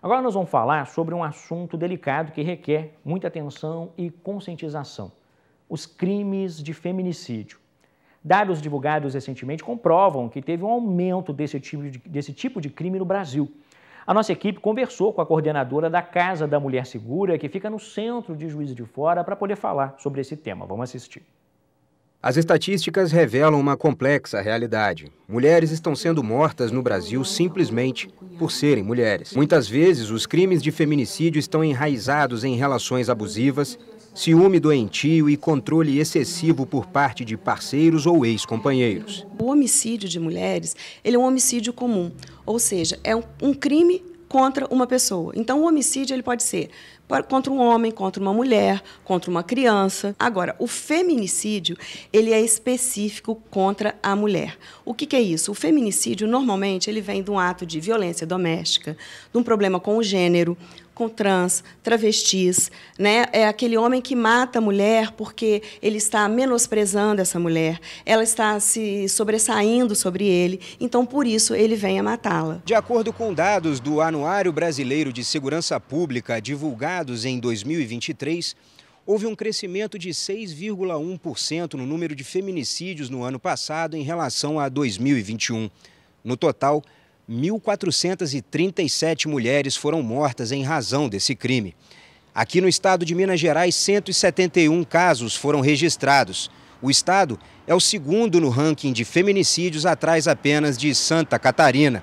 Agora nós vamos falar sobre um assunto delicado que requer muita atenção e conscientização: os crimes de feminicídio. Dados divulgados recentemente comprovam que teve um aumento desse tipo de, desse tipo de crime no Brasil. A nossa equipe conversou com a coordenadora da Casa da Mulher Segura, que fica no centro de Juiz de Fora, para poder falar sobre esse tema. Vamos assistir. As estatísticas revelam uma complexa realidade. Mulheres estão sendo mortas no Brasil simplesmente por serem mulheres. Muitas vezes, os crimes de feminicídio estão enraizados em relações abusivas, ciúme doentio e controle excessivo por parte de parceiros ou ex-companheiros. O homicídio de mulheres ele é um homicídio comum, ou seja, é um crime contra uma pessoa. Então, o homicídio ele pode ser contra um homem, contra uma mulher, contra uma criança. Agora, o feminicídio, ele é específico contra a mulher. O que, que, é isso? O feminicídio, normalmente, ele vem de um ato de violência doméstica, de um problema com o gênero, com trans, travestis, né? É aquele homem que mata a mulher porque ele está menosprezando essa mulher, ela está se sobressaindo sobre ele, então por isso ele vem a matá-la. De acordo com dados do Anuário Brasileiro de Segurança Pública divulgados em 2023, houve um crescimento de 6,1% no número de feminicídios no ano passado em relação a 2021. No total, 1.437 mulheres foram mortas em razão desse crime. Aqui no estado de Minas Gerais, 171 casos foram registrados. O estado é o segundo no ranking de feminicídios, atrás apenas de Santa Catarina.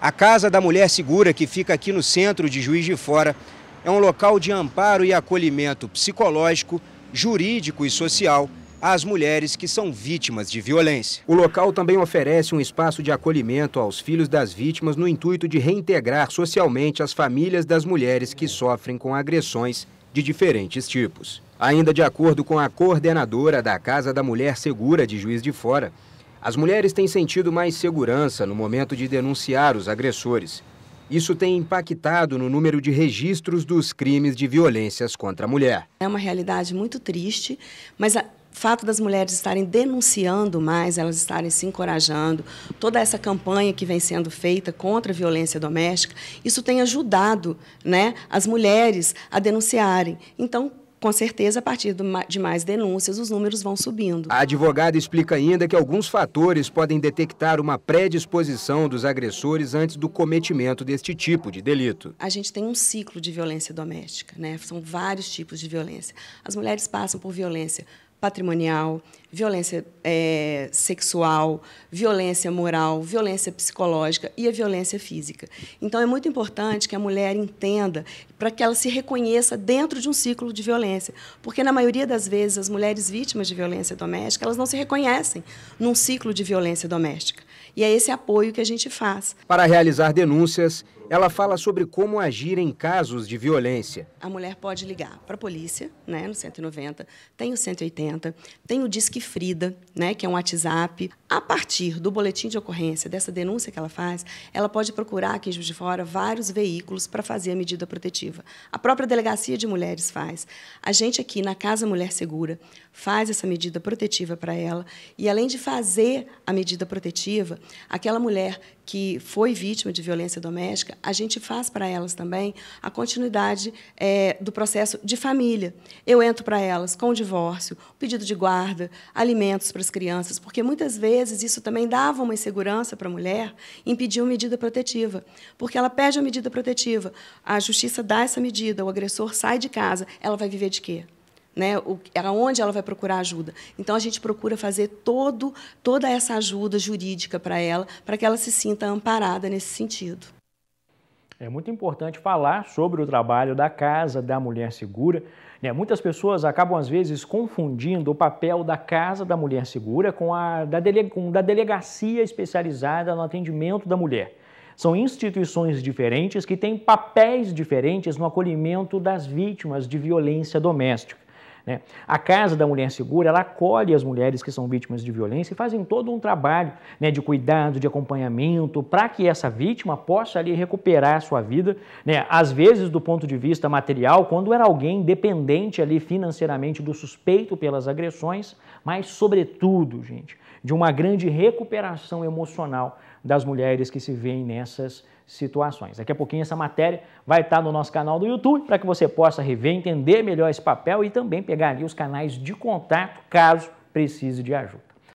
A Casa da Mulher Segura, que fica aqui no centro de Juiz de Fora, é um local de amparo e acolhimento psicológico, jurídico e social às mulheres que são vítimas de violência. O local também oferece um espaço de acolhimento aos filhos das vítimas no intuito de reintegrar socialmente as famílias das mulheres que sofrem com agressões de diferentes tipos. Ainda de acordo com a coordenadora da Casa da Mulher Segura de Juiz de Fora, as mulheres têm sentido mais segurança no momento de denunciar os agressores. Isso tem impactado no número de registros dos crimes de violências contra a mulher. É uma realidade muito triste, mas a fato das mulheres estarem denunciando mais, elas estarem se encorajando, toda essa campanha que vem sendo feita contra a violência doméstica, isso tem ajudado né, as mulheres a denunciarem. Então, com certeza, a partir de mais denúncias, os números vão subindo. A advogada explica ainda que alguns fatores podem detectar uma predisposição dos agressores antes do cometimento deste tipo de delito. A gente tem um ciclo de violência doméstica, né? São vários tipos de violência. As mulheres passam por violência patrimonial, violência é, sexual, violência moral, violência psicológica e a violência física. Então, é muito importante que a mulher entenda para que ela se reconheça dentro de um ciclo de violência, porque na maioria das vezes as mulheres vítimas de violência doméstica elas não se reconhecem num ciclo de violência doméstica. E é esse apoio que a gente faz. Para realizar denúncias ela fala sobre como agir em casos de violência. A mulher pode ligar para a polícia, né, no 190, tem o 180, tem o Disque Frida, né, que é um WhatsApp. A partir do boletim de ocorrência, dessa denúncia que ela faz, ela pode procurar aqui em Juiz de Fora vários veículos para fazer a medida protetiva. A própria Delegacia de Mulheres faz. A gente aqui na Casa Mulher Segura faz essa medida protetiva para ela e, além de fazer a medida protetiva, aquela mulher que foi vítima de violência doméstica, a gente faz para elas também a continuidade é, do processo de família. Eu entro para elas com o divórcio, pedido de guarda, alimentos para as crianças, porque muitas vezes vezes isso também dava uma insegurança para a mulher, uma medida protetiva, porque ela pede a medida protetiva, a justiça dá essa medida, o agressor sai de casa, ela vai viver de quê? Né, o, é onde ela vai procurar ajuda. Então a gente procura fazer todo, toda essa ajuda jurídica para ela, para que ela se sinta amparada nesse sentido. É muito importante falar sobre o trabalho da Casa da Mulher Segura. Né? Muitas pessoas acabam, às vezes, confundindo o papel da Casa da Mulher Segura com a da, com da delegacia especializada no atendimento da mulher. São instituições diferentes que têm papéis diferentes no acolhimento das vítimas de violência doméstica. Né? A Casa da Mulher Segura ela acolhe as mulheres que são vítimas de violência e fazem todo um trabalho né, de cuidado, de acompanhamento, para que essa vítima possa ali recuperar a sua vida, né? às vezes do ponto de vista material, quando era alguém dependente ali financeiramente do suspeito pelas agressões, mas sobretudo, gente, de uma grande recuperação emocional das mulheres que se veem nessas situações. Daqui a pouquinho essa matéria vai estar no nosso canal do YouTube para que você possa rever, entender melhor esse papel e também pegar ali os canais de contato caso precise de ajuda.